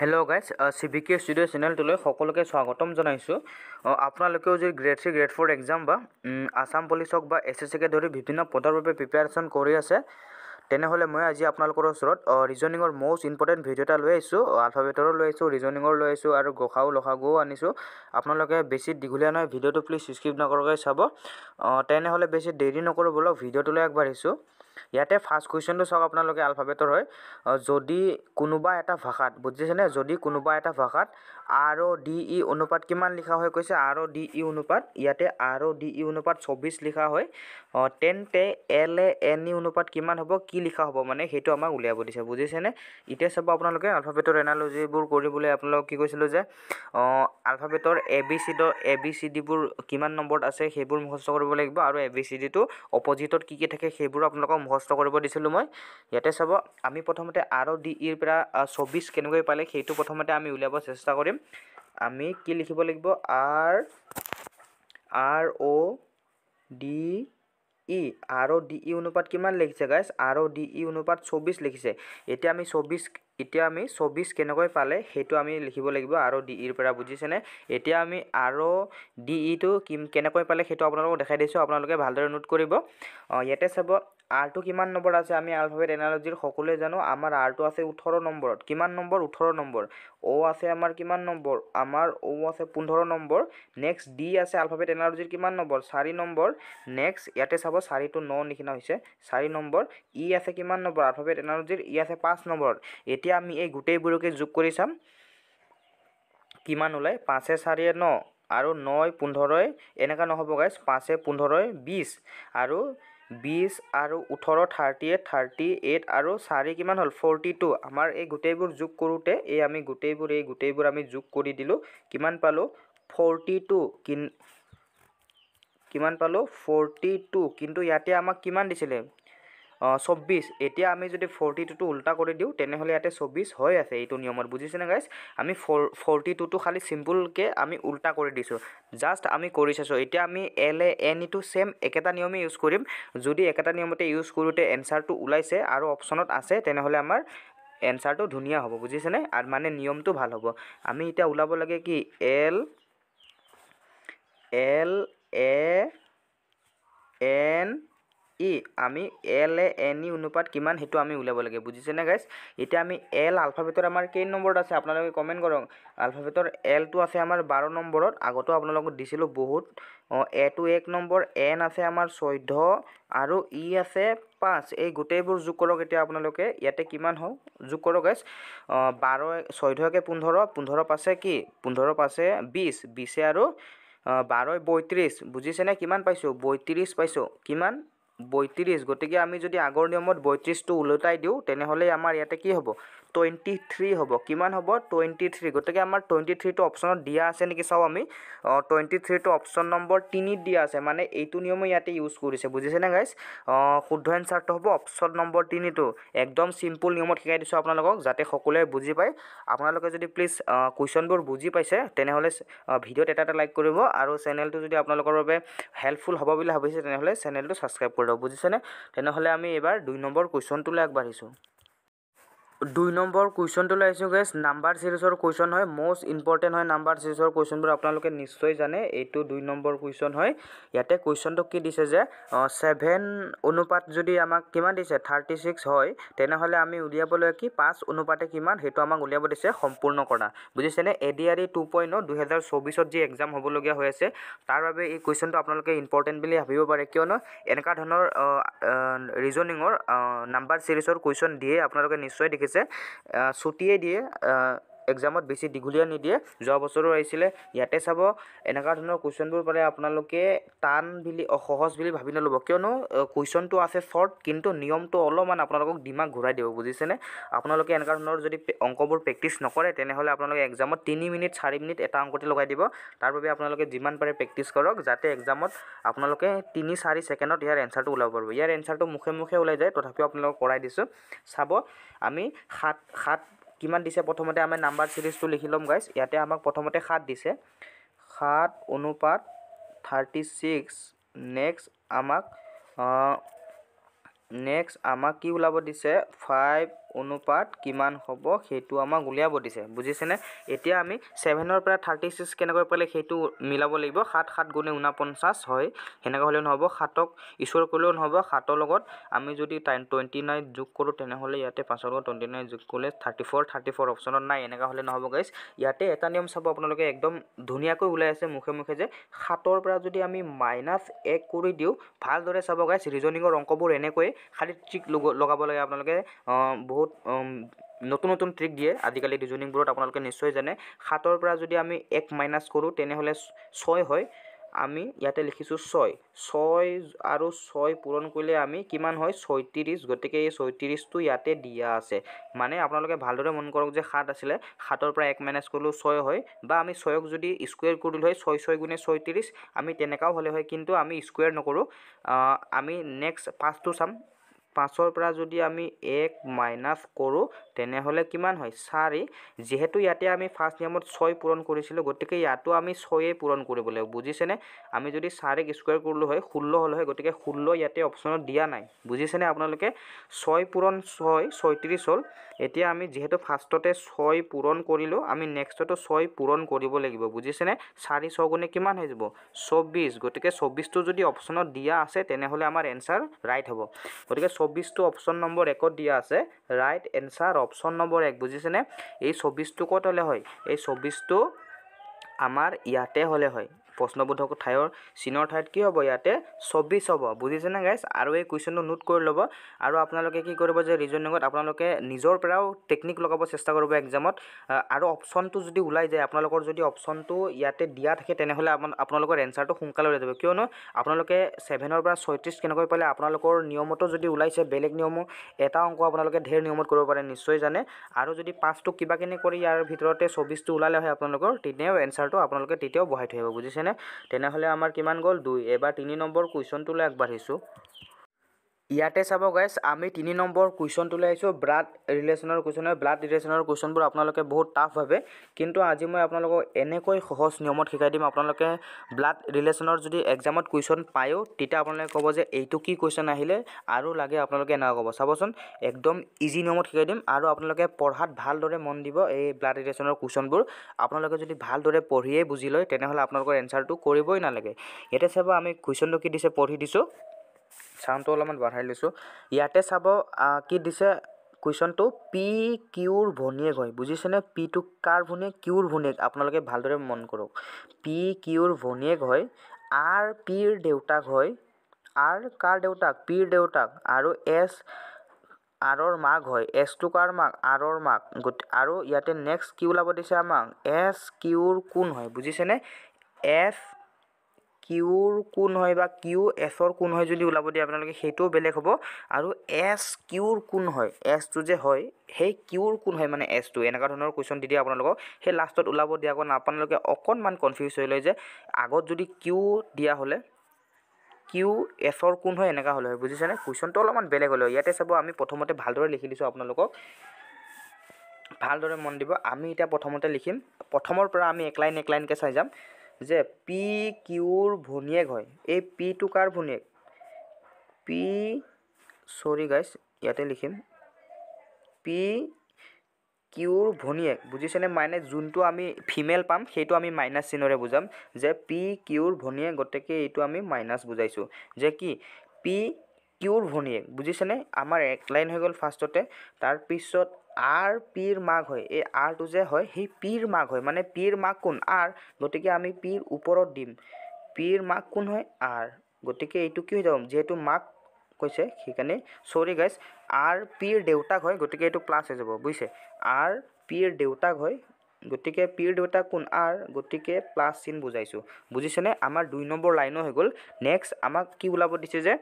hello' guys C V K studio' চেনেলটোলৈ সকলোকে স্বাগতম জনাইছোঁ uh, আপোনালোকেও যদি grade three grade four exam বা আছাম পুলিচ হওক বা এছ এছ চিকে ধৰি বিভিন্ন পদৰ বাবে প্ৰিপেয়াৰেশ্যন কৰি আছে তেনেহ'লে মই আজি আপোনালোকৰ ওচৰত ৰিজনিঙৰ মষ্ট ইম্পৰ্টেণ্ট ভিডিঅ' এটা লৈ আহিছোঁ আলফাবেটৰো uh, লৈ আহিছোঁ ৰিজনিঙৰ লৈ আহিছোঁ আৰু গোসাও লখাগুও আনিছোঁ আপোনালোকে বেছি দীঘলীয়া নহয় ভিডিঅ'টো প্লিজ স্ক্ৰিপ নকৰাকৈ চাব uh, তেনেহ'লে বেছি দেৰি নকৰোঁ বোলক ভিডিঅ'টোলৈ আগবাঢ়িছোঁ ইয়াতে ফাৰ্ষ্ট কুৱেশ্যনটো চাওক আপোনালোকে আলফাবেটৰ হয় যদি কোনোবা এটা ভাষাত বুজিছেনে যদি কোনোবা এটা ভাষাত আৰ অ' ডি ই অনুপাত কিমান লিখা হয় কৈছে আৰ অ' ডি ই অনুপাত ইয়াতে আৰ অ' ডি ই অনুপাত চৌব্বিছ লিখা হয় অঁ তেন্তে এল এ এন ই অনুপাত কিমান হ'ব কি লিখা হ'ব মানে সেইটো আমাক উলিয়াব দিছে বুজিছেনে এতিয়া চাব আপোনালোকে আলফাবেটৰ এনালজিবোৰ কৰিবলৈ আপোনালোকক কি কৈছিলোঁ যে আলফাবেটৰ এ বি চি ডৰ এ বি চি ডিবোৰ কিমান নম্বৰত আছে সেইবোৰ মুখস্থ কৰিব লাগিব আৰু এ বি চি ডিটো অপজিটত কি কি থাকে সেইবোৰ আপোনালোকক মুখস্থ কৰিব দিছিলোঁ মই ইয়াতে চাব আমি প্ৰথমতে আৰ অ' ডি ইৰ পৰা চৌব্বিছ কেনেকৈ পালে সেইটো প্ৰথমতে আমি উলিয়াব চেষ্টা কৰিম আমি কি লিখিব লাগিব R R O' D E R O' D E অনুপাত কিমান লিখিছে গাইছ আৰ অ' ডি ই অনুপাত চৌবিছ লিখিছে এতিয়া আমি চৌবিছ এতিয়া আমি চৌবিছ কেনেকৈ পালে সেইটো আমি লিখিব লাগিব আৰ অ' ডি ইৰ পৰা বুজিছেনে এতিয়া আমি আৰ অ' ডি ইটো কি কেনেকৈ পালে সেইটো আপোনালোকক দেখাই দিছোঁ আপোনালোকে ভালদৰে নোট কৰিব ইয়াতে চাব আৰটো কিমান নম্বৰ আছে আমি আলফাবেট এনালজিৰ সকলোৱে জানো আমাৰ আৰটো আছে ওঠৰ নম্বৰত কিমান নম্বৰ ওঠৰ নম্বৰ অ' আছে আমাৰ কিমান নম্বৰ আমাৰ অ' আছে পোন্ধৰ নম্বৰ নেক্সট ডি আছে আলফাবেট এনালজিৰ কিমান নম্বৰ চাৰি নম্বৰ নেক্সট ইয়াতে চাব চাৰিটো ন নিচিনা হৈছে চাৰি নম্বৰ ই আছে কিমান নম্বৰ আলফাবেট এনালজিৰ ই আছে পাঁচ নম্বৰত এতিয়া আমি এই গোটেইবোৰকে যোগ কৰি চাম কিমান ওলায় পাঁচে চাৰিয়ে ন আৰু নই পোন্ধৰই এনেকুৱা নহ'ব গাইছ পাঁচে পোন্ধৰই বিছ আৰু বিছ আৰু ওঠৰ থাৰ্টি এইট থাৰ্টি এইট আৰু চাৰি কিমান হ'ল ফৰ্টি টু আমাৰ এই গোটেইবোৰ যোগ কৰোঁতে এই আমি গোটেইবোৰ এই গোটেইবোৰ আমি যোগ কৰি দিলোঁ কিমান পালোঁ ফৰ্টি টু কিমান পালোঁ ফৰ্টি টু কিন্তু ইয়াতে আমাক কিমান দিছিলে চৌব্বিছ এতিয়া আমি যদি ফৰ্টি টুটো উল্টা কৰি দিওঁ তেনেহ'লে ইয়াতে চৌব্বিছ হৈ আছে এইটো নিয়মত বুজিছেনে গাইজ আমি ফৰ ফৰ্টি টুটো খালী চিম্পুলকৈ আমি উল্টা কৰি দিছোঁ জাষ্ট আমি কৰি চাইছোঁ এতিয়া আমি এল এ এন ইটো ছেম একেটা নিয়মেই ইউজ কৰিম যদি একেটা নিয়মতে ইউজ কৰোঁতে এনচাৰটো ওলাইছে আৰু অপশ্যনত আছে তেনেহ'লে আমাৰ এনচাৰটো ধুনীয়া হ'ব বুজিছেনে আৰু মানে নিয়মটো ভাল হ'ব আমি এতিয়া ওলাব লাগে কি L L A N E আমি এল এ এন ই অনুপাত কিমান সেইটো আমি উলিয়াব লাগে বুজিছেনে গাইজ এতিয়া আমি এল আলফাবেটৰ আমাৰ কেই নম্বৰত আছে আপোনালোকে কমেণ্ট কৰক আলফাবেটৰ এলটো আছে আমাৰ বাৰ নম্বৰত আগতেও আপোনালোকক দিছিলোঁ বহুত অঁ এটো এক নম্বৰ এন আছে আমাৰ চৈধ্য আৰু ই e আছে পাঁচ এই গোটেইবোৰ যোগ কৰক এতিয়া আপোনালোকে ইয়াতে কিমান হওক যোগ কৰক গাইজ বাৰ চৈধ্য একে পোন্ধৰ পোন্ধৰ পাছে কি পোন্ধৰ পাছে বিছ বিছে আৰু বাৰ বত্ৰিছ বুজিছেনে কিমান পাইছোঁ বত্ৰিছ পাইছোঁ কিমান বত্ৰিছ গতিকে আমি যদি আগৰ নিয়মত বত্ৰিছটো ওলোটাই দিওঁ তেনেহ'লে আমাৰ ইয়াতে কি হ'ব টুৱেণ্টি থ্ৰী হ'ব কিমান হ'ব টুৱেণ্টি থ্ৰী গতিকে আমাৰ টুৱেণ্টি থ্ৰীটো অপশ্যনত দিয়া আছে নেকি চাওঁ আমি টুৱেণ্টি থ্ৰীটো অপশ্যন নম্বৰ তিনিত দিয়া আছে মানে এইটো নিয়মো ইয়াতে ইউজ কৰিছে বুজিছেনে গাইজ শুদ্ধ এনচাৰটো হ'ব অপশ্যন নম্বৰ তিনিটো একদম চিম্পুল নিয়মত শিকাই দিছোঁ আপোনালোকক যাতে সকলোৱে বুজি পায় আপোনালোকে যদি প্লিজ কুৱেশ্যনবোৰ বুজি পাইছে তেনেহ'লে ভিডিঅ'ত এটা এটা লাইক কৰিব আৰু চেনেলটো যদি আপোনালোকৰ বাবে হেল্পফুল হ'ব বুলি ভাবিছে তেনেহ'লে চেনেলটো ছাবস্ক্ৰাইব কৰিব পৰ্ট বুজিছেনে তেনেহ'লে আমি এইবাৰ দুই নম্বৰ কুৱেশ্যনটোলৈ আগবাঢ়িছোঁ দুই নম্বৰ কুৱেশ্যনটো লৈ গেছ নাম্বাৰ ছিৰিজৰ কুৱেশ্যন হয় মষ্ট ইম্পৰ্টেণ্ট হয় নাম্বাৰ ছিৰিজৰ কুৱেশ্যনবোৰ আপোনালোকে নিশ্চয় জানে এইটো দুই নম্বৰ কুৱেশ্যন হয় ইয়াতে কুৱেশ্যনটো কি দিছে যে ছেভেন অনুপাত যদি আমাক কিমান দিছে থাৰ্টি ছিক্স হয় তেনেহ'লে আমি উলিয়াবলৈ কি পাঁচ অনুপাতে কিমান সেইটো আমাক উলিয়াব দিছে সম্পূৰ্ণ কৰা বুজিছেনে A D R E two point দুহেজাৰ চৌবিছত যি এক্সাম হ'বলগীয়া হৈ আছে তাৰ বাবে এই কুৱেশ্যনটো আপোনালোকে ইম্পৰ্টেণ্ট বুলি ভাবিব পাৰে কিয়নো এনেকুৱা ধৰণৰ ৰিজনিঙৰ নাম্বাৰ ছিৰিজৰ কুৱেশ্যন দিয়ে আপোনালোকে নিশ্চয় দেখিছে লাগিছে চুটিয়ে দিয়ে এক্সামত বেছি দীঘলীয়া নিদিয়ে যোৱা বছৰো আহিছিলে ইয়াতে চাব এনেকুৱা ধৰণৰ কুৱেশ্যনবোৰ পালে আপোনালোকে টান বুলি সহজ বুলি ভাবি নল'ব কিয়নো কুৱেশ্যনটো আছে শ্বৰ্ট কিন্তু নিয়মটো অলপমান আপোনালোকক ডিমাগ ঘূৰাই দিব বুজিছেনে আপোনালোকে এনেকুৱা ধৰণৰ যদি অংকবোৰ প্ৰেক্টিচ নকৰে তেনেহ'লে আপোনালোকে এক্সামত তিনি মিনিট চাৰি মিনিট এটা অংকতে লগাই দিব তাৰ বাবে আপোনালোকে যিমান পাৰে প্ৰেক্টিচ কৰক যাতে এক্সামত আপোনালোকে তিনি চাৰি ছেকেণ্ডত ইয়াৰ এনচাৰটো ওলাব পাৰিব ইয়াৰ এনচাৰটো মুখে মুখে ওলাই যায় তথাপিও আপোনালোকক কৰাই দিছোঁ চাব আমি সাত সাত কিমান দিছে প্ৰথমতে আমি নাম্বাৰ ছিৰিজটো লিখি ল'ম গাইছ ইয়াতে আমাক প্ৰথমতে সাত দিছে সাত অনুপাত থাৰ্টি ছিক্স নেক্সট আমাক নেক্সট আমাক কি ওলাব দিছে ফাইভ অনুপাত কিমান হ'ব সেইটো আমাক উলিয়াব দিছে বুজিছেনে এতিয়া আমি ছেভেনৰ পৰা থাৰ্টি ছিক্স কেনেকৈ পালে সেইটো মিলাব লাগিব সাত সাত গুণে ঊনপঞ্চাছ হয় সেনেকৈ হ'লেও নহ'ব সাতক ইছ্যৰ কৰিলেও নহ'ব সাতৰ লগত আমি যদি টুৱেণ্টি নাইন যোগ কৰোঁ তেনেহ'লে ইয়াতে পাঁচৰ লগত টুৱেণ্টি নাইন যোগ কৰিলে থাৰ্টি ফ'ৰ থাৰ্টি ফ'ৰ অপশ্যনত নাই এনেকুৱা হ'লে নহ'ব গাইছ ইয়াতে এটা নিয়ম চাব আপোনালোকে একদম ধুনীয়াকৈ ওলাই আছে মুখে মুখে যে সাতৰ পৰা যদি আমি মাইনাছ এক কৰি দিওঁ ভালদৰে চাব গাইছ ৰিজনিঙৰ অংকবোৰ এনেকৈয়ে খালী ঠিক লগাব লাগে আপোনালোকে বহুত বহুত নতুন নতুন ট্ৰিক দিয়ে আজিকালি ৰিজনিংবোৰত আপোনালোকে নিশ্চয় জানে সাতৰ পৰা যদি আমি এক মাইনাছ কৰোঁ তেনেহ'লে ছয় হয় আমি ইয়াতে লিখিছোঁ ছয় ছয় আৰু ছয় পূৰণ কৰিলে আমি কিমান হয় ছয়ত্ৰিছ গতিকে এই ছয়ত্ৰিছটো ইয়াতে দিয়া আছে মানে আপোনালোকে ভালদৰে মন কৰক যে সাত আছিলে সাতৰ পৰা এক মাইনাছ কৰিলোঁ ছয় হয় বা আমি ছয়ক যদি স্কুৱেৰ কৰিলোঁ হয় ছয় ছয় গুণে ছয়ত্ৰিছ আমি তেনেকুৱাও হ'লে হয় কিন্তু আমি স্কুৱেৰ নকৰোঁ আমি নেক্সট পাঁচটো চাম পাঁচৰ পৰা যদি আমি এক মাইনাছ কৰোঁ তেনেহ'লে কিমান হয় চাৰি যিহেতু ইয়াতে আমি ফাৰ্ষ্ট নিয়মত ছয় পূৰণ কৰিছিলোঁ গতিকে ইয়াতো আমি ছয়েই পূৰণ কৰিব লাগিব বুজিছেনে আমি যদি চাৰিক স্কুৱেৰ কৰিলোঁ হয় ষোল্ল হ'লোঁ হয় গতিকে ষোল্ল ইয়াতে অপশ্যনত দিয়া নাই বুজিছেনে আপোনালোকে ছয় পূৰণ ছয় ছয়ত্ৰিছ হ'ল এতিয়া আমি যিহেতু ফাৰ্ষ্টতে ছয় পূৰণ কৰিলোঁ আমি নেক্সটতো ছয় পূৰণ কৰিব লাগিব বুজিছেনে চাৰি ছগুণে কিমান হৈ যাব চৌব্বিছ গতিকে চৌব্বিছটো যদি অপশ্যনত দিয়া আছে তেনেহ'লে আমাৰ এনচাৰ ৰাইট হ'ব গতিকে চৌবিছটো অপশ্যন নম্বৰ একত দিয়া আছে ৰাইট এনচাৰ অপশ্যন নম্বৰ এক বুজিছেনে এই চৌবিছটো ক'ত হ'লে হয় এই চৌবিছটো আমাৰ ইয়াতে হ'লে হয় প্ৰশ্নবোধক ঠাইৰ চীনৰ ঠাইত কি হ'ব ইয়াতে চৌব্বিছ হ'ব বুজিছেনে গাইছ আৰু এই কুৱেশ্যনটো নোট কৰি ল'ব আৰু আপোনালোকে কি কৰিব যে ৰিজনিঙত আপোনালোকে নিজৰ পৰাও টেকনিক লগাব চেষ্টা কৰিব এক্সামত আৰু অপশ্যনটো যদি ওলাই যায় আপোনালোকৰ যদি অপশ্যনটো ইয়াতে দিয়া থাকে তেনেহ'লে আপোনালোকৰ এনচাৰটো সোনকালে ওলাই যাব কিয়নো আপোনালোকে ছেভেনৰ পৰা ছয়ত্ৰিছ কেনেকৈ পালে আপোনালোকৰ নিয়মতো যদি ওলাইছে বেলেগ নিয়মো এটা অংক আপোনালোকে ঢেৰ নিয়মত কৰিব পাৰে নিশ্চয় জানে আৰু যদি পাঁচটো কিবা কিনি কৰি ইয়াৰ ভিতৰতে চৌব্বিছটো ওলালে হয় আপোনালোকৰ তেতিয়াও এনচাৰটো আপোনালোকে তেতিয়াও বহাই থৈ আহিব বুজিছেনে হয়নে তেনেহ'লে আমাৰ কিমান গ'ল দুই এবাৰ তিনি নম্বৰ কুৱেশ্যনটোলৈ আগবাঢ়িছোঁ ইয়াতে চাব গাইজ আমি তিনি নম্বৰ কুৱেশ্যনটো লৈ আহিছোঁ ব্লাড ৰিলেশ্যনৰ কুৱেশ্যন হয় ব্লাড ৰিলেশ্যনৰ কুৱেশ্যনবোৰ আপোনালোকে বহুত টাফ ভাবে কিন্তু আজি মই আপোনালোকক এনেকৈ সহজ নিয়মত শিকাই দিম আপোনালোকে ব্লাড ৰিলেশ্যনৰ যদি এক্সামত কুৱেশ্যন পায়ো তেতিয়া আপোনালোকে ক'ব যে এইটো কি কুৱেশ্যন আহিলে আৰু লাগে আপোনালোকে এনেকুৱা ক'ব চাবচোন একদম ইজি নিয়মত শিকাই দিম আৰু আপোনালোকে পঢ়াত ভালদৰে মন দিব এই ব্লাড ৰিলেশ্যনৰ কুৱেশ্যনবোৰ আপোনালোকে যদি ভালদৰে পঢ়িয়েই বুজি লয় তেনেহ'লে আপোনালোকৰ এনচাৰটো কৰিবই নালাগে ইয়াতে চাব আমি কুৱেশ্যনটো কি দিছে পঢ়ি দিছোঁ চাউণ্ডটো অলপমান বঢ়াই লৈছোঁ ইয়াতে চাব কি দিছে কুৱেশ্যনটো পি কিউৰ ভনীয়েক হয় বুজিছেনে পিটো কাৰ ভনীয়েক কিউৰ ভনীয়েক আপোনালোকে ভালদৰে মন কৰক পি কিউৰ ভনীয়েক হয় আৰ পিৰ দেউতাক হয় আৰ কাৰ দেউতাক পিৰ দেউতাক আৰু এছ আৰৰ মাক হয় এছটো কাৰ মাক আৰৰ মাক গতি আৰু ইয়াতে নেক্সট কিউ ওলাব দিছে আমাক এছ কিউৰ কোন হয় বুজিছেনে এফ কিউৰ কোন হয় বা কিউ এছৰ কোন হয় যদি ওলাব দিয়ে আপোনালোকে সেইটোও বেলেগ হ'ব আৰু এছ কিউৰ কোন হয় এছটো যে হয় সেই কিউৰ কোন হয় মানে এছটো এনেকুৱা ধৰণৰ কুৱেশ্যন দি দিয়ে আপোনালোকক সেই লাষ্টত ওলাব দিয়া কাৰণে আপোনালোকে অকণমান কনফিউজ হৈ লয় যে আগত যদি কিউ দিয়া হ'লে কিউ এছৰ কোন হয় এনেকুৱা হ'লে হয় বুজিছেনে কুৱেশ্যনটো অলপমান বেলেগ হ'লে হয় ইয়াতে চাব আমি প্ৰথমতে ভালদৰে লিখি দিছোঁ আপোনালোকক ভালদৰে মন দিব আমি এতিয়া প্ৰথমতে লিখিম প্ৰথমৰ পৰা আমি এক লাইন এক লাইনকৈ চাই যাম যে পি কিউৰ ভনীয়েক হয় এই পিটো কাৰ ভনীয়েক পি চৰি গাইছ ইয়াতে লিখিম পি কিউৰ ভনীয়েক বুজিছেনে মাইনে যোনটো আমি ফিমেল পাম সেইটো আমি মাইনাছ চিনেৰে বুজাম যে পি কিউৰ ভনীয়েক গতিকে এইটো আমি মাইনাছ বুজাইছোঁ যে কি পি কিউৰ ভনীয়েক বুজিছেনে আমাৰ এক লাইন হৈ গ'ল ফাৰ্ষ্টতে তাৰপিছত আৰ পীৰ মাঘ হয় এই আৰটো যে হয় সেই পীৰ মাঘ হয় মানে পীৰ মাঘ কোন আৰ গতিকে আমি পীৰ ওপৰত দিম পীৰ মাঘ কোন হয় আৰ গতিকে এইটো কি হৈ যাব যিহেতু মাক কৈছে সেইকাৰণে চৰি গাইজ আৰ পীৰ দেউতাক হয় গতিকে এইটো প্লাছ হৈ যাব বুজিছে আৰ পীৰ দেউতাক হয় গতিকে পীৰ দেউতাক কোন আৰ গতিকে প্লাছ চিন বুজাইছোঁ বুজিছেনে আমাৰ দুই নম্বৰ লাইনো হৈ গ'ল নেক্সট আমাক কি ওলাব দিছে যে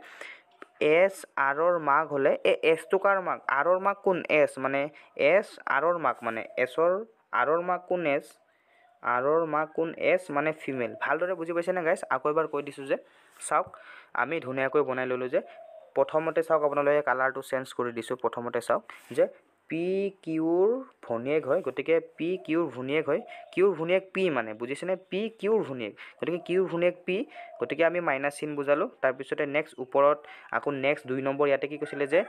এছ আৰৰ মাক হ'লে এই এছ টো কাৰ মাক আৰৰ মাক কোন এছ মানে এছ আৰৰ মাক মানে এছৰ আৰৰ মাক কোন এছ আৰৰ মাক কোন এছ মানে ফিমেল ভালদৰে বুজি পাইছেনে গাইছ আকৌ এবাৰ কৈ দিছোঁ যে চাওক আমি ধুনীয়াকৈ বনাই ল'লোঁ যে প্ৰথমতে চাওক আপোনালোকে কালাৰটো চেঞ্জ কৰি দিছোঁ প্ৰথমতে চাওক যে পি কিউৰ ভনীয়েক হয় গতিকে পি কিউৰ ভনীয়েক হয় কিউৰ ভনীয়েক পি মানে বুজিছেনে পি কিউৰ ভনীয়েক গতিকে কিউৰ ভনীয়েক পি গতিকে আমি মাইনাছ চিন বুজালোঁ তাৰপিছতে নেক্সট ওপৰত আকৌ নেক্সট দুই নম্বৰ ইয়াতে কি কৈছিলে যে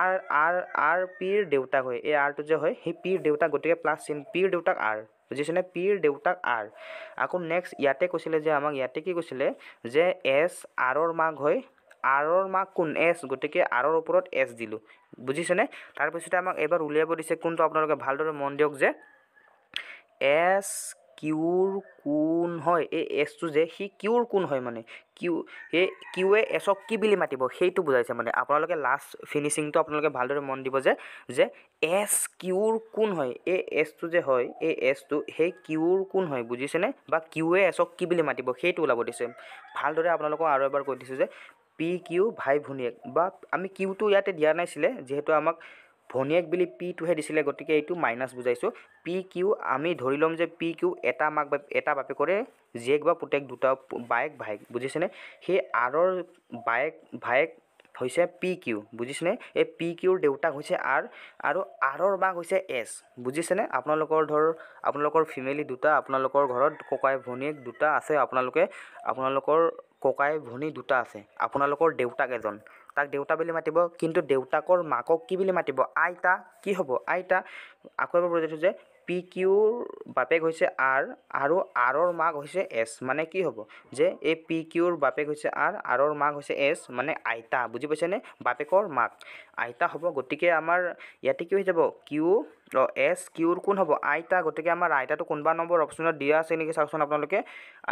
আৰ আৰ আৰ পিৰ দেউতাক হয় এই আৰটো যে হয় সেই পিৰ দেউতাক গতিকে প্লাছ চিন পিৰ দেউতাক আৰ বুজিছেনে পিৰ দেউতাক আৰ আকৌ নেক্সট ইয়াতে কৈছিলে যে আমাক ইয়াতে কি কৈছিলে যে এছ আৰৰ মাক হয় আৰৰ মাক কোন এছ গতিকে আৰৰ ওপৰত এছ দিলোঁ বুজিছেনে তাৰপিছতে আমাক এবাৰ উলিয়াব দিছে কোনটো আপোনালোকে ভালদৰে মন দিয়ক যে এছ কিউৰ কোন হয় এই এছটো যে সি কিউৰ কোন হয় মানে কিউ সেই কিউৱে এছক কি বুলি মাতিব সেইটো বুজাইছে মানে আপোনালোকে লাষ্ট ফিনিচিংটো আপোনালোকে ভালদৰে মন দিব যে যে এছ কিউৰ কোন হয় এই এছটো যে হয় এই এছটো সেই কিউৰ কোন হয় বুজিছেনে বা কিউৱে এছক কি বুলি মাতিব সেইটো ওলাব দিছে ভালদৰে আপোনালোকক আৰু এবাৰ কৈ দিছোঁ যে পি কিউ ভাই ভনীয়েক বা আমি কিউটো ইয়াতে দিয়া নাইছিলে যিহেতু আমাক ভনীয়েক বুলি পিটোহে দিছিলে গতিকে এইটো মাইনাছ বুজাইছোঁ পি কিউ আমি ধৰি ল'ম যে পি কিউ এটা মাক এটা বাপেকৰে জীয়েক বা পুতেক দুটা বায়েক ভায়েক বুজিছেনে সেই আৰৰ বায়েক ভায়েক হৈছে পি কিউ বুজিছেনে এই পি কিউৰ দেউতাক হৈছে আৰ আৰু আৰৰ মাক হৈছে এছ বুজিছেনে আপোনালোকৰ ধৰ আপোনালোকৰ ফেমিলি দুটা আপোনালোকৰ ঘৰত ককাই ভনীয়েক দুটা আছে আপোনালোকে আপোনালোকৰ ককাই ভনী দুটা আছে আপোনালোকৰ দেউতাক এজন তাক দেউতা বুলি মাতিব কিন্তু দেউতাকৰ মাকক কি বুলি মাতিব আইতা কি হ'ব আইতা আকৌ এবাৰ বুজাইছোঁ যে পি কিউৰ বাপেক হৈছে আৰ আৰু আৰৰ মাক হৈছে এছ মানে কি হ'ব যে এই পি কিউৰ বাপেক হৈছে আৰ আৰৰ মাক হৈছে এছ মানে আইতা বুজি পাইছেনে বাপেকৰ মাক আইতা হ'ব গতিকে আমাৰ ইয়াতে কি হৈ যাব কিউ অঁ এছ কিউৰ কোন হ'ব আইতা গতিকে আমাৰ আইতাটো কোনোবা নম্বৰ অপশ্যনত দিয়া আছে নেকি চাওকচোন আপোনালোকে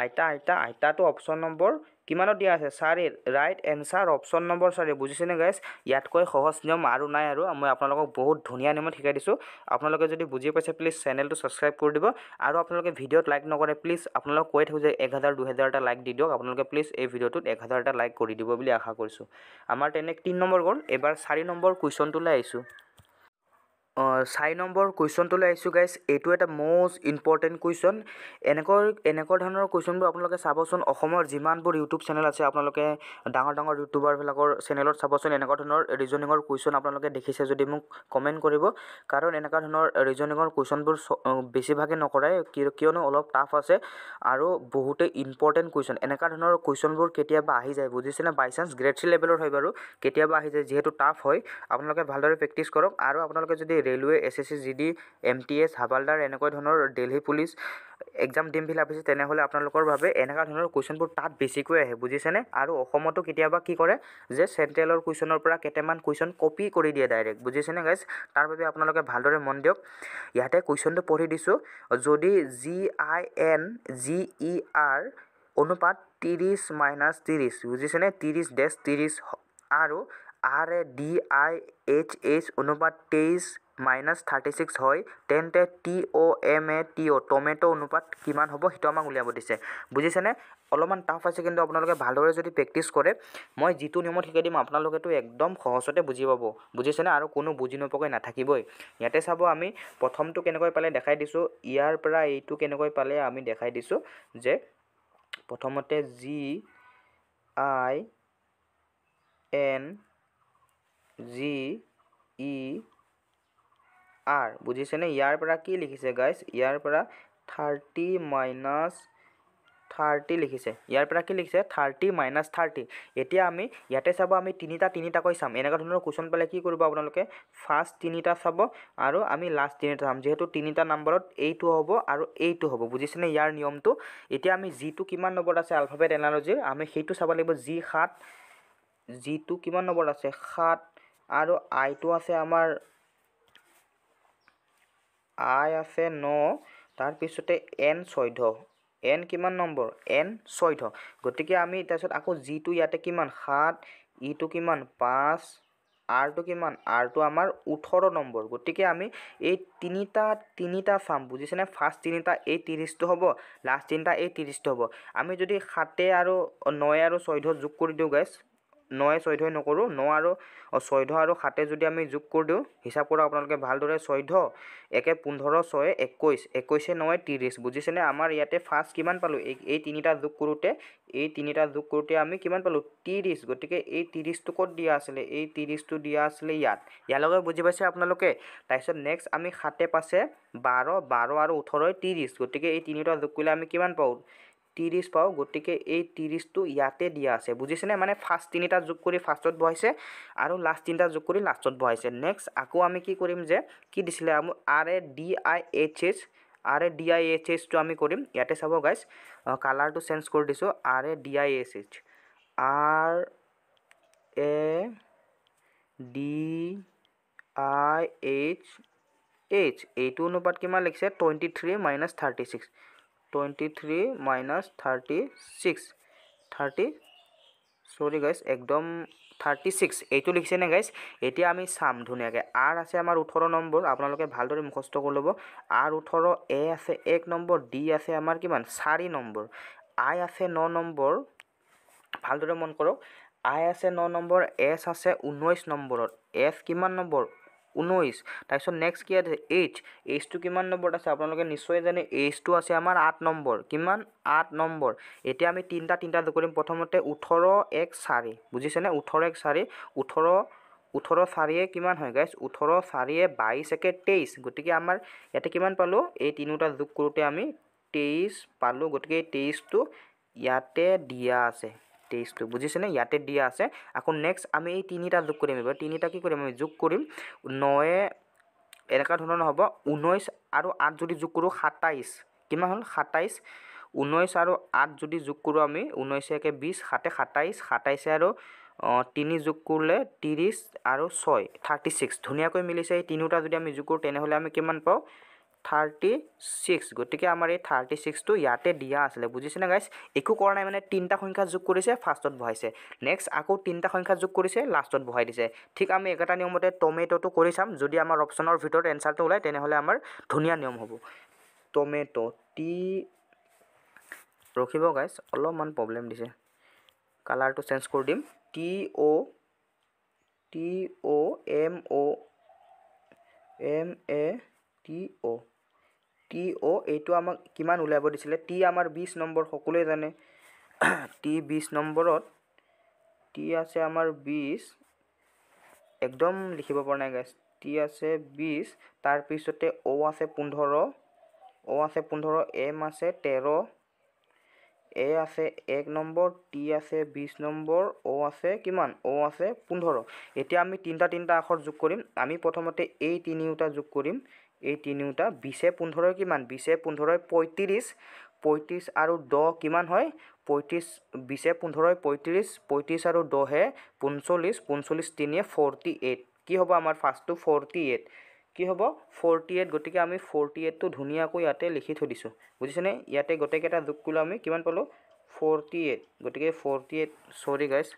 আইতা আইতা আইতাটো অপশ্যন নম্বৰ কিমানত দিয়া আছে চাৰি ৰাইট এনচাৰ অপশ্যন নম্বৰ চাৰি বুজিছেনে গাইজ ইয়াতকৈ সহজ নিয়ম আৰু নাই আৰু মই আপোনালোকক বহুত ধুনীয়া নিয়মত শিকাই দিছোঁ আপোনালোকে যদি বুজি পাইছে প্লিজ চেনেলটো ছাবস্ক্ৰাইব কৰি দিব আৰু আপোনালোকে ভিডিঅ'ত লাইক নকৰে প্লিজ আপোনালোকক কৈ থাকোঁ যে এক হাজাৰ দুহেজাৰ এটা লাইক দি দিয়ক আপোনালোকে প্লিজ এই ভিডিঅ'টোত এক হাজাৰটা লাইক কৰি দিব বুলি আশা কৰিছোঁ আমাৰ তেনে তিনি নম্বৰ গ'ল এইবাৰ চাৰি নম্বৰ কুৱেশ্যনটোলৈ আহিছোঁ চাৰি নম্বৰ কুৱেশ্যনটোলৈ আহিছোঁ গাইজ এইটো এটা মষ্ট ইম্পৰ্টেণ্ট কুৱেশ্যন এনেকুৱা এনেকুৱা ধৰণৰ কুৱেশ্যনবোৰ আপোনালোকে চাবচোন অসমৰ যিমানবোৰ ইউটিউব চেনেল আছে আপোনালোকে ডাঙৰ ডাঙৰ ইউটিউবাৰবিলাকৰ চেনেলত চাবচোন এনেকুৱা ধৰণৰ ৰিজনিঙৰ কুৱেশ্যন আপোনালোকে দেখিছে যদি মোক কমেণ্ট কৰিব কাৰণ এনেকুৱা ধৰণৰ ৰিজনিঙৰ কুৱেশ্যনবোৰ বেছিভাগে নকৰে কিয়নো অলপ টাফ আছে আৰু বহুতেই ইম্পৰ্টেণ্ট কুৱেশ্যন এনেকুৱা ধৰণৰ কুৱেশ্যনবোৰ কেতিয়াবা আহি যায় বুজিছেনে বাই চান্স গ্ৰেড থ্ৰী লেভেলৰ হয় বাৰু কেতিয়াবা আহি যায় যিহেতু টাফ হয় আপোনালোকে ভালদৰে প্ৰেক্টিছ কৰক আৰু আপোনালোকে যদি railway S S C G D M T S হাবালদাৰ এনেকুৱা ধৰণৰ দিল্লী পুলিচ এক্সাম দিম বুলি ভাবিছে তেনেহ'লে আপোনালোকৰ বাবে এনেকুৱা ধৰণৰ কুৱেশ্যনবোৰ তাত বেছিকৈ আহে বুজিছেনে আৰু অসমতো কেতিয়াবা কি কৰে যে চেণ্ট্ৰেলৰ কুৱেশ্যনৰ পৰা কেইটামান কুৱেশ্যন কপি কৰি দিয়ে ডাইৰেক্ট বুজিছেনে গাইজ তাৰ বাবে আপোনালোকে ভালদৰে মন দিয়ক ইয়াতে কুৱেশ্যনটো পঢ়ি দিছোঁ যদি G I N G E R অনুপাত ত্ৰিছ মাইনাছ ত্ৰিছ বুজিছেনে ত্ৰিছ ডেছ ত্ৰিছ আৰু R A D I H H অনুপাত তেইছ মাইনাছ থাৰ্টি ছিক্স হয় তেন্তে T O' M A T O' tomato' অনুপাত কিমান হ'ব সেইটো আমাক উলিয়াব দিছে বুজিছেনে অলপমান টাফ আছে কিন্তু আপোনালোকে ভালদৰে যদি প্ৰেক্টিচ কৰে মই যিটো নিয়মত শিকাই দিম আপোনালোকেতো একদম সহজতে বুজি পাব বুজিছেনে আৰু কোনো বুজি নোপোৱাকৈ নাথাকিবই ইয়াতে চাব আমি প্ৰথমটো কেনেকৈ পালে দেখাই দিছোঁ ইয়াৰ পৰা এইটো কেনেকৈ পালে আমি দেখাই দিছোঁ যে প্ৰথমতে G I N G E R বুঝিছেনে ইয়ারপরা কি লিখিছে গাইস ইয়ারপরা 30 মাইনাস 30 লিখিছে ইয়ারপরা কি লিখিছে 30 মাইনাস 30 এতিয়া আমি ইয়াতে সাবো আমি তিনিটা তিনিটা কই সাম এনেকা ধরনর কোশ্চন পালে কি করব আপনাদের ফার্স্ট তিনিটা সাবো আর আমি লাস্ট তিনিটা সাম যেহেতু তিনিটা নম্বরত এইটো হবো আর এইটো হবো বুঝিছেনে ইয়ার নিয়ম তো এতিয়া আমি জিটো কিমান নম্বর আছে অ্যালফাবেট অ্যানালজি আমি সেইটো সাবো লাগিব জি 7 জিটো কিমান নম্বর আছে 7 আর আইটো আছে আমাৰ আই আছে ন তাৰপিছতে এন চৈধ্য এন কিমান নম্বৰ এন চৈধ্য গতিকে আমি তাৰপিছত আকৌ জিটো ইয়াতে কিমান সাত ইটো কিমান পাঁচ আৰটো কিমান আৰটো আমাৰ ওঠৰ নম্বৰ গতিকে আমি এই তিনিটা তিনিটা চাম বুজিছেনে ফাৰ্ষ্ট তিনিটা এই ত্ৰিছটো হ'ব লাষ্ট তিনিটা এই ত্ৰিছটো হ'ব আমি যদি সাতে আৰু নয় আৰু চৈধ্য যোগ কৰি দিওঁ গেছ নয়ে চৈধ্য নকৰোঁ ন আৰু চৈধ্য আৰু সাতে যদি আমি যোগ কৰি দিওঁ হিচাপ কৰক আপোনালোকে ভালদৰে চৈধ্য একে পোন্ধৰ ছয়ে একৈছ একৈছে নয়ে ত্ৰিছ বুজিছেনে আমাৰ ইয়াতে ফাৰ্ষ্ট কিমান পালোঁ এই এই তিনিটা যোগ কৰোঁতে এই তিনিটা যোগ কৰোঁতে আমি কিমান পালোঁ ত্ৰিছ গতিকে এই ত্ৰিছটো ক'ত দিয়া আছিলে এই ত্ৰিছটো দিয়া আছিলে ইয়াত ইয়ালৈকে বুজি পাইছে আপোনালোকে তাৰপিছত নেক্সট আমি সাতে পাছে বাৰ বাৰ আৰু ওঠৰ ত্ৰিছ গতিকে এই তিনিটা যোগ কৰিলে আমি কিমান পাওঁ ত্ৰিছ পাওঁ গতিকে এই ত্ৰিছটো ইয়াতে দিয়া আছে বুজিছেনে মানে ফাৰ্ষ্ট তিনিটা যোগ কৰি ফাৰ্ষ্টত বহাইছে আৰু লাষ্ট তিনিটা যোগ কৰি লাষ্টত বহাইছে নেক্সট আকৌ আমি কি কৰিম যে কি দিছিলে আমি R A D I H H R A D I H এইচটো আমি কৰিম ইয়াতে চাব গাইছ কালাৰটো চেঞ্জ কৰি দিছোঁ R A D I H H R A D I H H এইটো অনুপাত কিমান লিখিছে twenty three minus thirty six twenty three minus thirty six thirty sorry guys একদম থাৰ্টি ছিক্স এইটো লিখিছেনে গাইজ এতিয়া আমি চাম ধুনীয়াকৈ আৰ আছে আমাৰ ওঠৰ নম্বৰ আপোনালোকে ভালদৰে মুখস্থ কৰি ল'ব আৰ ওঠৰ এ আছে এক নম্বৰ ডি আছে আমাৰ কিমান চাৰি নম্বৰ আই আছে ন নম্বৰ ভালদৰে মন কৰক আই আছে ন নম্বৰ এছ আছে ঊনৈছ নম্বৰত এছ কিমান নম্বৰ ঊনৈছ তাৰপিছত নেক্সট কি আছে এইচ এইচটো কিমান নম্বৰত আছে আপোনালোকে নিশ্চয় জানে এইচটো আছে আমাৰ আঠ নম্বৰ কিমান আঠ নম্বৰ এতিয়া আমি তিনিটা তিনিটা কৰিম প্ৰথমতে ওঠৰ এক চাৰি বুজিছেনে ওঠৰ এক চাৰি ওঠৰ ওঠৰ চাৰিয়ে কিমান হয় গাইছ ওঠৰ চাৰিয়ে বাইছ একে তেইছ গতিকে আমাৰ ইয়াতে কিমান পালোঁ এই তিনিওটা যোগ কৰোঁতে আমি তেইছ পালোঁ গতিকে এই তেইছটো ইয়াতে দিয়া আছে তেইশটো বুজিছেনে ইয়াতে দিয়া আছে আকৌ নেক্সট আমি এই তিনিটা যোগ কৰিম এবাৰ তিনিটা কি কৰিম আমি যোগ কৰিম নয়ে এনেকুৱা ধৰণৰ হ'ব ঊনৈছ আৰু আঠ যদি যোগ কৰোঁ সাতাইছ কিমান হ'ল সাতাইছ ঊনৈছ আৰু আঠ যদি যোগ কৰোঁ আমি ঊনৈছ একে বিছ সাতে সাতাইছ সাতাইছে আৰু তিনি যোগ কৰিলে ত্ৰিছ আৰু ছয় থাৰ্টি ছিক্স ধুনীয়াকৈ মিলিছে এই তিনিওটা যদি আমি যোগ কৰোঁ তেনেহ'লে আমি কিমান পাওঁ থাৰ্টি ছিক্স গতিকে আমাৰ এই থাৰ্টি ছিক্সটো ইয়াতে দিয়া আছিলে বুজিছেনে গাইছ একো কৰা নাই মানে তিনিটা সংখ্যা যোগ কৰিছে ফাৰ্ষ্টত বহাইছে নেক্সট আকৌ তিনিটা সংখ্যা যোগ কৰিছে লাষ্টত বহাই দিছে ঠিক আমি একেটা নিয়মতে টমেট'টো কৰি চাম যদি আমাৰ অপশ্যনৰ ভিতৰত এনচাৰটো ওলায় তেনেহ'লে আমাৰ ধুনীয়া নিয়ম হ'ব টমেট' টি ৰখিব গাইছ অলপমান প্ৰব্লেম দিছে কালাৰটো চেঞ্জ কৰি দিম T O' T O' M O' M A T O' T O' এইটো আমাক কিমান ওলাব দিছিলে টি আমাৰ বিছ নম্বৰ সকলোৱে জানে টি বিছ নম্বৰত টি আছে আমাৰ বিছ একদম লিখিব পৰা নাই গাছ টি আছে বিছ তাৰপিছতে অ' আছে পোন্ধৰ অ' আছে পোন্ধৰ এম আছে তেৰ এ আছে এক নম্বৰ টি আছে বিছ নম্বৰ অ' আছে কিমান অ' আছে পোন্ধৰ এতিয়া আমি তিনিটা তিনিটা আখৰ যোগ কৰিম আমি প্ৰথমতে এই তিনিওটা যোগ কৰিম এই তিনিওটা বিছে পোন্ধৰ কিমান বিছে পোন্ধৰ পঁয়ত্ৰিছ পঁয়ত্ৰিছ আৰু দহ কিমান হয় পঁয়ত্ৰিছ বিছে পোন্ধৰ পঁয়ত্ৰিছ পঁয়ত্ৰিছ আৰু দহে পঞ্চল্লিছ পঞ্চল্লিছ তিনিয়ে ফৰ্টি এইট কি হ'ব আমাৰ ফাৰ্ষ্টটো ফৰ্টি এইট কি হ'ব ফৰ্টি এইট গতিকে আমি ফৰ্টি এইটটো ধুনীয়াকৈ ইয়াতে লিখি থৈ দিছোঁ বুজিছেনে ইয়াতে গোটেইকেইটা যোগ কৰিলোঁ আমি কিমান পালোঁ ফৰ্টি এইট গতিকে ফৰ্টি এইট চৰি গাইছ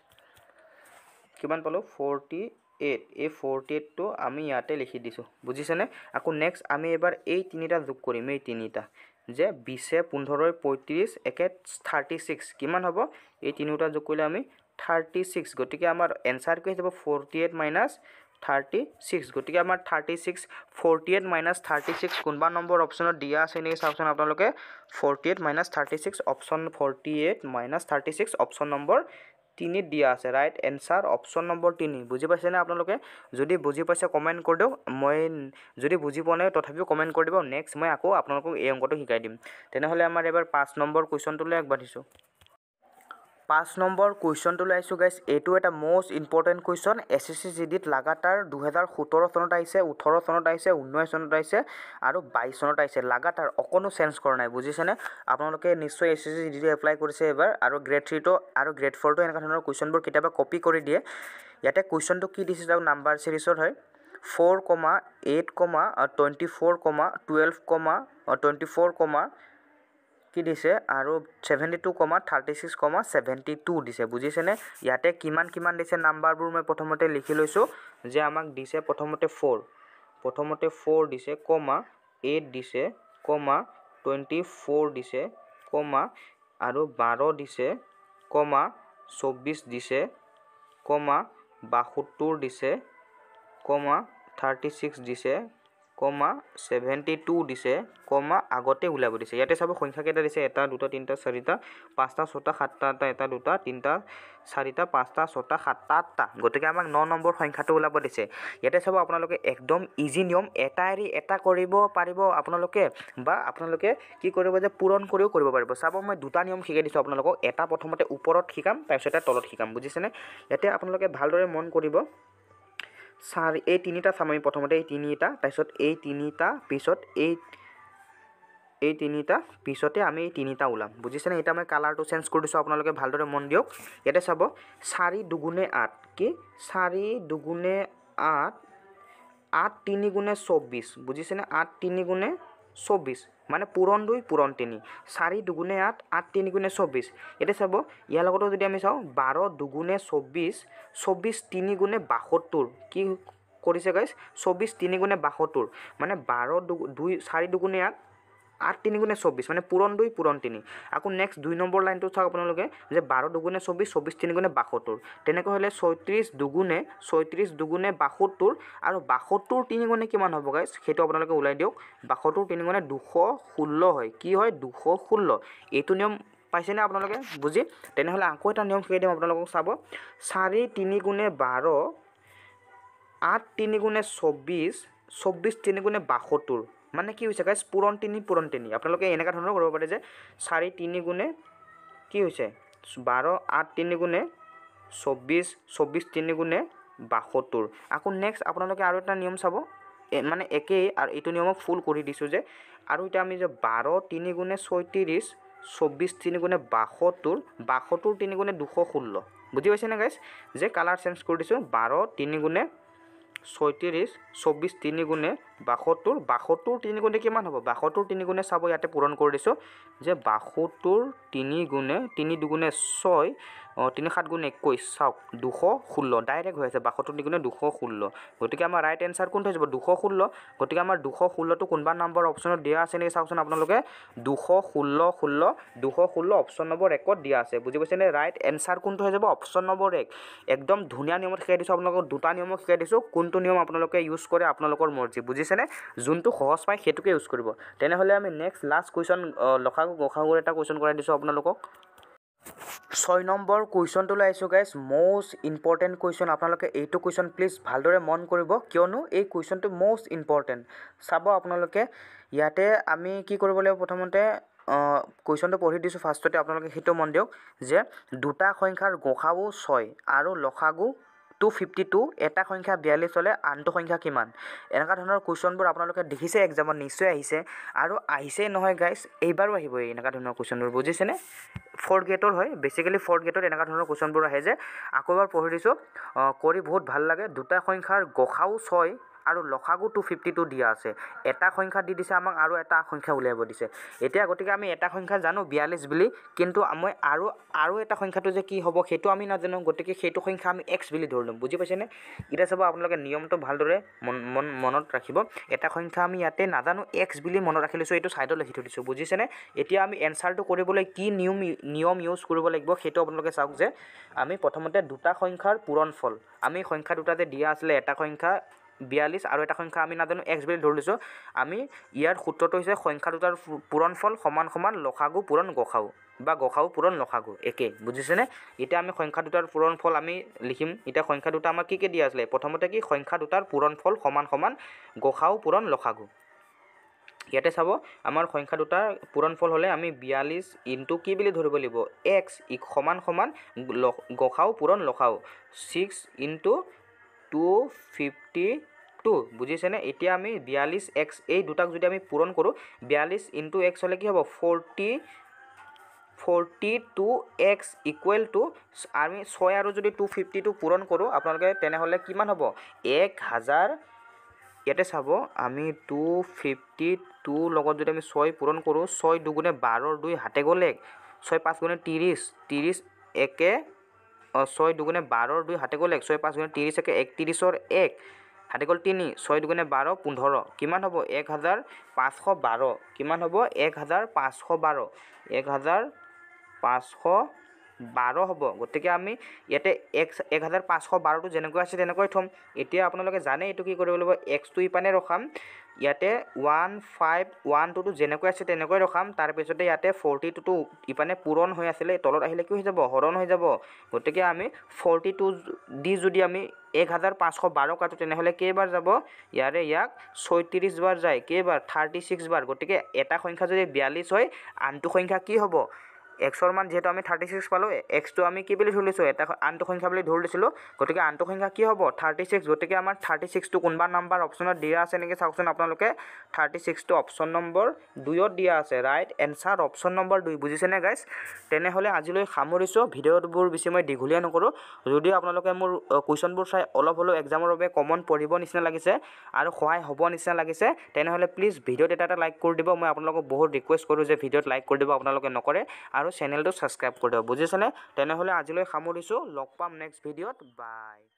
কিমান পালোঁ ফৰ্টি এইট এই ফৰ্টি এইটটো আমি ইয়াতে লিখি দিছোঁ বুজিছেনে আকৌ নেক্সট আমি এবাৰ এই তিনিটা যোগ কৰিম এই তিনিটা যে বিছে পোন্ধৰই পঁয়ত্ৰিছ একে থাৰ্টি ছিক্স কিমান হ'ব এই তিনিওটা যোগ কৰিলে আমি থাৰ্টি ছিক্স গতিকে আমাৰ এনচাৰ কি হিচাপে forty eight minus thirty six গতিকে আমাৰ thirty six forty eight minus thirty six কোনোবা নম্বৰ অপশ্যনত দিয়া আছে নেকি চাওকচোন আপোনালোকে forty eight minus thirty six option forty eight minus thirty six option নম্বৰ তিনিত দিয়া আছে ৰাইট এনচাৰ অপশ্যন নম্বৰ তিনি বুজি পাইছেনে আপোনালোকে যদি বুজি পাইছে কমেণ্ট কৰি দিয়ক মই যদি বুজি পোৱা নাই তথাপিও কমেণ্ট কৰি দিব নেক্সট মই আকৌ আপোনালোকক এই অংকটো শিকাই দিম তেনেহ'লে আমাৰ এইবাৰ পাঁচ নম্বৰ কুৱেশ্যনটোলৈ আগবাঢ়িছোঁ পাঁচ নম্বৰ কুৱেশ্যনটো লৈ আহিছোঁ গাইছ এইটো এটা most important question S S C G ডিত লাগাতাৰ দুহেজাৰ সোতৰ চনত আহিছে ওঠৰ চনত আহিছে ঊনৈছ চনত আহিছে আৰু বাইছ চনত আহিছে লাগাতাৰ অকণো চেঞ্জ কৰা নাই বুজিছেনে আপোনালোকে নিশ্চয় এছ এছ চি জি ডিটো এপ্লাই কৰিছে এইবাৰ আৰু গ্ৰেড থ্ৰীটো আৰু গ্ৰেড ফ'ৰটো এনেকুৱা ধৰণৰ কুৱেশ্যনবোৰ কেতিয়াবা কপি কৰি দিয়ে ইয়াতে কুৱেশ্যনটো কি দিছে আৰু নাম্বাৰ ছিৰিজৰ হয় four comma eight comma twenty four comma twelve comma twenty four comma কি দিছে আৰু seventy two comma thirty six comma seventy two দিছে বুজিছেনে ইয়াতে কিমান কিমান দিছে নাম্বাৰবোৰ মই প্ৰথমতে লিখি লৈছোঁ যে আমাক দিছে প্ৰথমতে ফ'ৰ প্ৰথমতে ফ'ৰ দিছে কমা এইট দিছে কমা টুৱেণ্টি ফ'ৰ দিছে কমা আৰু বাৰ দিছে কমা চৌব্বিছ দিছে কমা বাসত্তৰ দিছে কমা থাৰ্টি ছিক্স দিছে কমা ছেভেণ্টি টু দিছে কমা আগতে ওলাব দিছে ইয়াতে চাব সংখ্যাকেইটা দিছে এটা দুটা তিনিটা চাৰিটা পাঁচটা ছটা সাতটা এটা এটা দুটা তিনিটা চাৰিটা পাঁচটা ছটা সাতটা আঠটা গতিকে আমাক ন নম্বৰ সংখ্যাটো ওলাব দিছে ইয়াতে চাব আপোনালোকে একদম ইজি নিয়ম এটা এৰি এটা কৰিব পাৰিব আপোনালোকে বা আপোনালোকে কি কৰিব যে পূৰণ কৰিও কৰিব পাৰিব চাব মই দুটা নিয়ম শিকাই দিছোঁ আপোনালোকক এটা প্ৰথমতে ওপৰত শিকাম তাৰপিছতে তলত শিকাম বুজিছেনে ইয়াতে আপোনালোকে ভালদৰে মন কৰিব চাৰি এই তিনিটা চাম আমি প্ৰথমতে এই তিনিটা তাৰপিছত এই তিনিটা পিছত এই এই তিনিটা পিছতে আমি এই তিনিটা ওলাম বুজিছেনে এতিয়া মই কালাৰটো চেঞ্জ কৰি দিছোঁ আপোনালোকে ভালদৰে মন দিয়ক ইয়াতে চাব চাৰি দুগুণে আঠ কি চাৰি দুগুণে আঠ আঠ তিনি গুণে চৌব্বিছ বুজিছেনে আঠ তিনি গুণে চৌব্বিছ মানে পূৰণ দুই পূৰণ তিনি চাৰি দুগুণে আঠ আঠ তিনিগুণে চৌব্বিছ এতিয়া চাব ইয়াৰ লগতো যদি আমি চাওঁ বাৰ দুগুণে চৌব্বিছ চৌব্বিছ তিনিগুণে বাসত্তৰ কি কৰিছে গাইছ চৌব্বিছ তিনিগুণে বাসত্তৰ মানে বাৰ দুগু দুই চাৰি দুগুণে আঠ আঠ তিনি গুণে চৌব্বিছ মানে পূৰণ দুই পূৰণ তিনি আকৌ নেক্সট দুই নম্বৰ লাইনটো চাওক আপোনালোকে যে বাৰ দুগুণে চৌব্বিছ চৌব্বিছ তিনি গুণে বাসত্তৰ তেনেকৈ হ'লে ছয়ত্ৰিছ দুগুণে ছয়ত্ৰিছ দুগুণে বাসত্তৰ আৰু বাসত্তৰ তিনি গুণে কিমান হ'ব গাইছ সেইটো আপোনালোকে ওলাই দিয়ক বাসত্তৰ তিনি গুণে দুশ ষোল্ল হয় কি হয় দুশ ষোল্ল এইটো নিয়ম পাইছেনে আপোনালোকে বুজি তেনেহ'লে আকৌ এটা নিয়ম শিকাই দিম আপোনালোকক চাব চাৰি তিনি গুণে বাৰ আঠ তিনি গুণে চৌব্বিছ চৌব্বিছ তিনি গুণে বাসত্তৰ মানে কি হৈছে গাইজ পূৰণ তিনি পূৰণ তিনি আপোনালোকে এনেকুৱা ধৰণৰ কৰিব পাৰে যে চাৰি তিনি গুণে কি হৈছে বাৰ আঠ তিনি গুণে চৌব্বিছ চৌব্বিছ তিনি গুণে বাসত্তৰ আকৌ নেক্সট আপোনালোকে আৰু এটা নিয়ম চাব মানে একেই আৰু এইটো নিয়মক ফুল কৰি দিছোঁ যে আৰু এতিয়া আমি যে বাৰ তিনি গুণে ছয়ত্ৰিছ চৌব্বিছ তিনি গুণে বাসত্তৰ বাসত্তৰ তিনি গুণে দুশ ষোল্ল বুজি পাইছেনে গাইজ যে কালাৰ চেঞ্জ কৰি দিছোঁ বাৰ তিনি গুণে ছয়ত্ৰিছ চৌব্বিছ তিনি গুণে বাসত্তৰ বাসত্তৰ তিনিগুণে কিমান হ'ব বাসত্তৰ তিনিগুণে চাব ইয়াতে পূৰণ কৰি দিছোঁ যে বাসত্তৰ তিনি গুণে তিনি দুগুণে ছয় অঁ তিনি সাত গুণ একৈছ চাওক দুশ ষোল্ল ডাইৰেক্ট হৈ আছে বাসত্তৰ গুণে দুশ ষোল্ল গতিকে আমাৰ ৰাইট এনচাৰ কোনটো হৈ যাব দুশ ষোল্ল গতিকে আমাৰ দুশ ষোল্লটো কোনোবা নম্বৰ অপশ্যনত দিয়া আছে নেকি চাওকচোন আপোনালোকে দুশ ষোল্ল ষোল্ল দুশ ষোল্ল অপশ্যন নম্বৰ একত দিয়া আছে বুজি পাইছেনে ৰাইট এনচাৰ কোনটো হৈ যাব অপশ্যন নম্বৰ এক একদম ধুনীয়া নিয়মত শিকাই দিছোঁ আপোনালোকক দুটা নিয়মক শিকাই দিছোঁ কোনটো নিয়ম আপোনালোকে ইউজ কৰে আপোনালোকৰ মৰ্জি বুজিছেনে যোনটো সহজ পায় সেইটোকে ইউজ কৰিব তেনেহ'লে আমি নেক্সট লাষ্ট কুৱেশ্যন লখা গোসাগুৰ এটা কুৱেশ্যন কৰাই দিছোঁ আপোনালোকক ছয় নম্বৰ কুৱেশ্যনটো লৈ আহিছোঁ গাইজ মষ্ট ইম্পৰ্টেণ্ট কুৱেশ্যন আপোনালোকে এইটো কুৱেশ্যন প্লিজ ভালদৰে মন কৰিব কিয়নো এই কুৱেশ্যনটো মষ্ট ইম্পৰ্টেণ্ট চাব আপোনালোকে ইয়াতে আমি কি কৰিব লাগিব প্ৰথমতে কুৱেশ্যনটো পঢ়ি দিছোঁ ফাৰ্ষ্টতে আপোনালোকে সেইটো মন দিয়ক যে দুটা সংখ্যাৰ গ ছয় আৰু লসা টু ফিফটি টু এটা সংখ্যা বিয়াল্লিছ হ'লে আনটো সংখ্যা কিমান এনেকুৱা ধৰণৰ কুৱেশ্যনবোৰ আপোনালোকে দেখিছে এক্সামত নিশ্চয় আহিছে আৰু আহিছেই নহয় গাইজ এইবাৰো আহিব এনেকুৱা ধৰণৰ কুৱেশ্যনবোৰ বুজিছেনে ফৰ্থ গ্ৰেডৰ হয় বেচিকেলি ফৰ্থ গ্ৰেডত এনেকুৱা ধৰণৰ কুৱেশ্যনবোৰ আহে যে আকৌ এবাৰ পঢ়ি দিছোঁ কৰি বহুত ভাল লাগে দুটা সংখ্যাৰ গ ছয় আৰু লখাগু টু ফিফটি টু দিয়া আছে এটা সংখ্যা দি দিছে আমাক আৰু এটা সংখ্যা উলিয়াব দিছে এতিয়া গতিকে আমি এটা সংখ্যা জানো বিয়াল্লিছ বুলি কিন্তু মই আৰু আৰু এটা সংখ্যাটো যে কি হ'ব সেইটো আমি নাজানো গতিকে সেইটো সংখ্যা আমি এক্স বুলি ধৰি ল'ম বুজি পাইছেনে এতিয়া চাব আপোনালোকে নিয়মটো ভালদৰে মন মনত ৰাখিব এটা সংখ্যা আমি ইয়াতে নাজানো এক্স বুলি মনত ৰাখি লৈছোঁ এইটো ছাইডত লিখি থৈ দিছোঁ বুজিছেনে এতিয়া আমি এনচাৰটো কৰিবলৈ কি নিয়ম নিয়ম ইউজ কৰিব লাগিব সেইটো আপোনালোকে চাওক যে আমি প্ৰথমতে দুটা সংখ্যাৰ পূৰণ ফল আমি সংখ্যা দুটা যে দিয়া আছিলে এটা সংখ্যা বিয়াল্লিছ আৰু এটা সংখ্যা আমি নাজানো এক্স বুলি ধৰি লৈছোঁ আমি ইয়াৰ সূত্ৰটো হৈছে সংখ্যা দুটাৰ পূৰণ ফল সমান সমান লখাগু পূৰণ গসাও বা গসাও পূৰণ লখাগু একেই বুজিছেনে এতিয়া আমি সংখ্যা দুটাৰ পূৰণ ফল আমি লিখিম এতিয়া সংখ্যা দুটা আমাক কি কি দিয়া আছিলে প্ৰথমতে কি সংখ্যা দুটাৰ পূৰণ ফল সমান সমান গসাও পূৰণ লখাগু ইয়াতে চাব আমাৰ সংখ্যা দুটাৰ পূৰণ ফল হ'লে আমি বিয়াল্লিছ ইনটো কি বুলি ধৰিব লাগিব এক্স ই সমান সমান গসাও পূৰণ লখাও six into two fifty two বুজিছেনে এতিয়া আমি বিয়াল্লিছ এক্স এই দুটাক যদি আমি পূৰণ কৰোঁ বিয়াল্লিছ ইণ্টু এক্স হ'লে কি হ'ব forty forty two x equal two আমি ছয় আৰু যদি টু ফিফটিটো পূৰণ কৰোঁ আপোনালোকে তেনেহ'লে কিমান হ'ব এক হাজাৰ ইয়াতে চাব আমি টু ফিফটি টু লগত যদি আমি ছয় পূৰণ কৰোঁ ছয় দুগুণে বাৰৰ দুই হাতে গ'ল এক ছয় পাঁচ গুণে ত্ৰিছ ত্ৰিছ একে অঁ ছয় দুগুণে বাৰৰ দুই হাতে গ'ল এক ছয় পাঁচ ত্ৰিছ একে একত্ৰিছৰ এক হাতে গ'ল তিনি ছয় দুগুণে বাৰ পোন্ধৰ কিমান হ'ব এক হাজাৰ পাঁচশ বাৰ কিমান হ'ব এক হাজাৰ পাঁচশ বাৰ এক হাজাৰ পাঁচশ বাৰ হ'ব গতিকে আমি ইয়াতে এক্স এক হাজাৰ পাঁচশ বাৰটো যেনেকৈ আছে তেনেকৈ থ'ম এতিয়া আপোনালোকে জানে এইটো কি কৰিব লাগিব এক্সটো ইপানে ৰখাম ইয়াতে ওৱান ফাইভ ওৱান টুটো যেনেকৈ আছে তেনেকৈ ৰখাম তাৰপিছতে ইয়াতে ফৰ্টি টুটো ইপানে পূৰণ হৈ আছিলে তলত আহিলে কি হৈ যাব হৰণ হৈ যাব গতিকে আমি ফৰ্টি টু দি যদি আমি এক হাজাৰ পাঁচশ বাৰ কাটো তেনেহ'লে কেইবাৰ যাব ইয়াৰে ইয়াক ছয়ত্ৰিছবাৰ যায় কেইবাৰ থাৰ্টি ছিক্সবাৰ গতিকে এটা সংখ্যা যদি বিয়াল্লিছ হয় আনটো সংখ্যা কি হ'ব এক্সৰ মান যিহেতু আমি থাৰ্টি ছিক্স পালোঁ এক্সটো আমি কি বুলি ধৰিছোঁ এটা আনটো সংখ্যা বুলি ধৰি লৈছিলোঁ গতিকে আনটো সংখ্যা কি হ'ব থাৰ্টি ছিক্স গতিকে আমাৰ থাৰ্টি ছিক্সটো কোনোবা নাম্বাৰ অপশ্যনত দিয়া আছে নেকি চাওকচোন আপোনালোকে থাৰ্টি ছিক্সটো অপশ্যন নম্বৰ দুইত দিয়া আছে ৰাইট এনচাৰ অপশ্যন নম্বৰ দুই বুজিছেনে গাইজ তেনেহ'লে আজিলৈ সামৰিছোঁ ভিডিঅ'বোৰ বেছি মই দীঘলীয়া নকৰোঁ যদিও আপোনালোকে মোৰ কুৱেশ্যনবোৰ চাই অলপ হ'লেও একজামৰ বাবে কমন পঢ়িব নিচিনা লাগিছে আৰু সহায় হ'ব নিচিনা লাগিছে তেনেহ'লে প্লিজ ভিডিঅ'ত এটা এটা লাইক কৰি দিব মই আপোনালোকক বহুত ৰিকুৱেষ্ট কৰোঁ যে ভিডিঅ'ত লাইক কৰি দিব আপোনালোকে নকৰে আৰু আৰু চেনেলটো ছাবস্ক্ৰাইব কৰি দিব বুজিছেনে তেনেহ'লে আজিলৈ সামৰিছোঁ লগ পাম নেক্সট ভিডিঅ'ত বাই